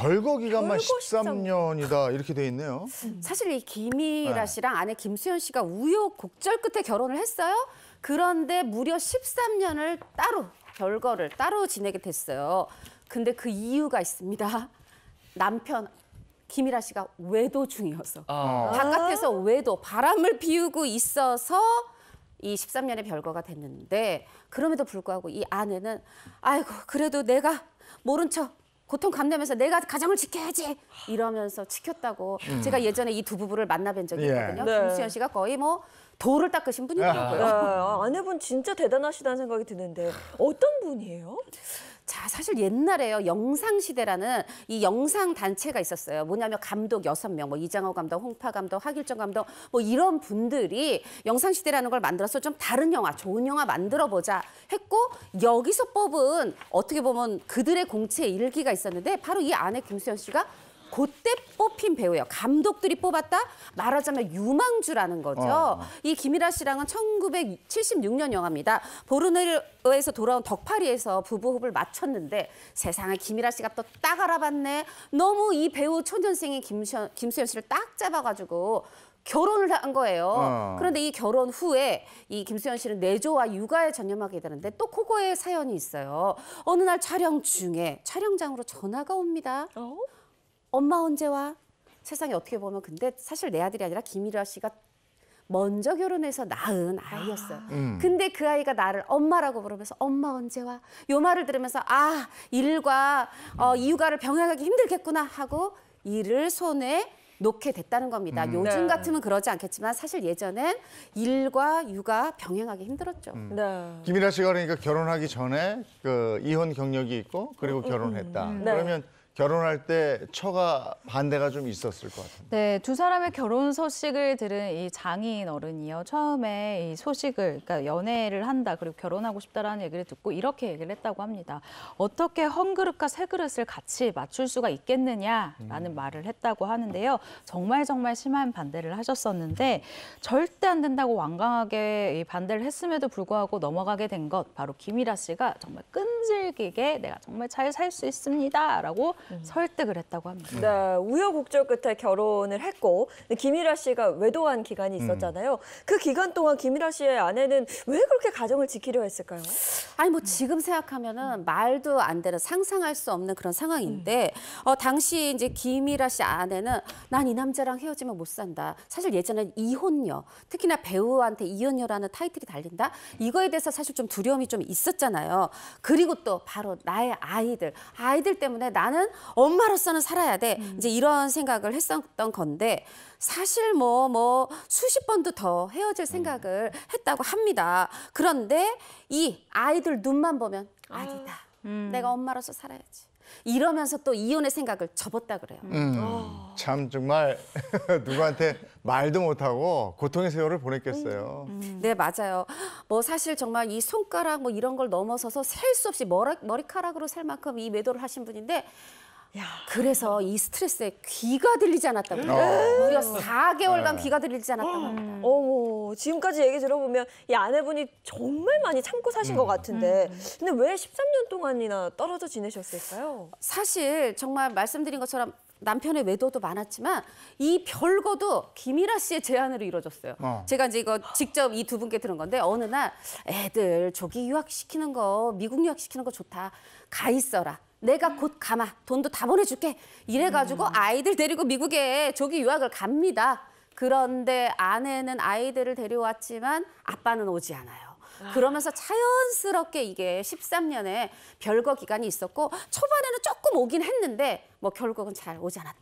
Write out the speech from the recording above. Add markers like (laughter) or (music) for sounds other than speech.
별거 기간만 1 3 년이다 이렇게 돼 있네요. 사실 이 김이라 네. 씨랑 아내 김수현 씨가 우여곡절 끝에 결혼을 했어요. 그런데 무려 십삼 년을 따로 별거를 따로 지내게 됐어요. 근데 그 이유가 있습니다. 남편 김이라 씨가 외도 중이어서 아. 바깥에서 외도 바람을 피우고 있어서 이 13년의 별거가 됐는데 그럼에도 불구하고 이 아내는 아이고 그래도 내가 모른 척 고통 감내면서 내가 가정을 지켜야지 이러면서 지켰다고 음. 제가 예전에 이 두 부부를 만나뵌 적이 예. 있거든요. 예. 네. 김수현 씨가 거의 뭐 돌을 닦으신 분이 있더라고요. 아, 네, 아내분 진짜 대단하시다는 생각이 드는데 어떤 분이에요? 자, 사실 옛날에요. 영상시대라는 이 영상 단체가 있었어요. 뭐냐면 감독 여섯 명뭐 이장호 감독, 홍파 감독, 하길정 감독, 뭐 이런 분들이 영상시대라는 걸 만들어서 좀 다른 영화, 좋은 영화 만들어보자 했고, 여기서 뽑은 어떻게 보면 그들의 공채 일기가 있었는데, 바로 이 안에 김수현 씨가 그때 뽑힌 배우예요. 감독들이 뽑았다? 말하자면 유망주라는 거죠. 어. 어. 이 김일아 씨랑은 1976년 영화입니다. 보르네오에서 돌아온 덕파리에서 부부 호흡을 맞췄는데 세상에 김일아 씨가 또 딱 알아봤네. 너무 이 배우 초년생인 김수현, 김수현 씨를 딱 잡아가지고 결혼을 한 거예요. 어. 그런데 이 결혼 후에 이 김수현 씨는 내조와 육아에 전념하게 되는데 또 코고의 사연이 있어요. 어느 날 촬영 중에 촬영장으로 전화가 옵니다. 어? 엄마 언제 와? 세상에 어떻게 보면 근데 사실 내 아들이 아니라 김일아 씨가 먼저 결혼해서 낳은 아이였어요. 아, 음. 근데 그 아이가 나를 엄마라고 부르면서 엄마 언제 와? 요 말을 들으면서 아 일과 어, 이유가를 병행하기 힘들겠구나 하고 일을 손에 놓게 됐다는 겁니다. 음. 요즘 네. 같으면 그러지 않겠지만 사실 예전엔 일과 육아 병행하기 힘들었죠. 음. 네. 김일아 씨가 그러니까 결혼하기 전에 그 이혼 경력이 있고 그리고 음, 음, 결혼했다. 음. 네. 그러면 결혼할 때 처가 반대가 좀 있었을 것 같아요. 네, 두 사람의 결혼 소식을 들은 이 장인 어른이요. 처음에 이 소식을, 그러니까 연애를 한다, 그리고 결혼하고 싶다라는 얘기를 듣고 이렇게 얘기를 했다고 합니다. 어떻게 헝그릇과 새그릇을 같이 맞출 수가 있겠느냐라는 음. 말을 했다고 하는데요. 정말 정말 심한 반대를 하셨었는데 절대 안 된다고 완강하게 반대를 했음에도 불구하고 넘어가게 된 것 바로 김이라 씨가 정말 끈질기게 내가 정말 잘 살 수 있습니다라고 음. 설득을 했다고 합니다. 네, 우여곡절 끝에 결혼을 했고 김일아 씨가 외도한 기간이 음. 있었잖아요. 그 기간 동안 김일아 씨의 아내는 왜 그렇게 가정을 지키려 했을까요? 아니 뭐 지금 생각하면은 말도 안 되는 상상할 수 없는 그런 상황인데 음. 어, 당시 이제 김일아 씨 아내는 난 이 남자랑 헤어지면 못 산다. 사실 예전에 이혼녀, 특히나 배우한테 이혼녀라는 타이틀이 달린다. 이거에 대해서 사실 좀 두려움이 좀 있었잖아요. 그리고 또 바로 나의 아이들, 아이들 때문에 나는 엄마로서는 살아야 돼. 음. 이제 이런 생각을 했었던 건데 사실 뭐뭐 뭐 수십 번도 더 헤어질 음. 생각을 했다고 합니다. 그런데 이 아이들 눈만 보면 아. 아니다. 음. 내가 엄마로서 살아야지. 이러면서 또 이혼의 생각을 접었다 그래요. 음, 음. 어. 참 정말 (laughs) 누구한테 말도 못하고 고통의 세월을 보냈겠어요. 음. 음, 네 맞아요. 뭐 사실 정말 이 손가락 뭐 이런 걸 넘어서서 셀 수 없이 머리, 머리카락으로 셀 만큼 이 매도를 하신 분인데 야. 그래서 이 스트레스에 귀가 들리지 않았다고 합니다. 음. 어. 무려 4개월간 네. 귀가 들리지 않았다고 합니다. 어. 음. 어머, 지금까지 얘기 들어보면 이 아내분이 정말 많이 참고 사신 음. 것 같은데 음. 근데 왜 13년 동안이나 떨어져 지내셨을까요? 사실 정말 말씀드린 것처럼 남편의 외도도 많았지만 이 별거도 김일아 씨의 제안으로 이루어졌어요. 어. 제가 이제 이거 직접 이 두 분께 들은 건데 어느 날 애들 저기 유학시키는 거 미국 유학시키는 거 좋다. 가 있어라. 내가 곧 가마, 돈도 다 보내줄게. 이래가지고 음. 아이들 데리고 미국에 조기 유학을 갑니다. 그런데 아내는 아이들을 데려왔지만 아빠는 오지 않아요. 그러면서 자연스럽게 이게 13년에 별거 기간이 있었고 초반에는 조금 오긴 했는데 뭐 결국은 잘 오지 않았다.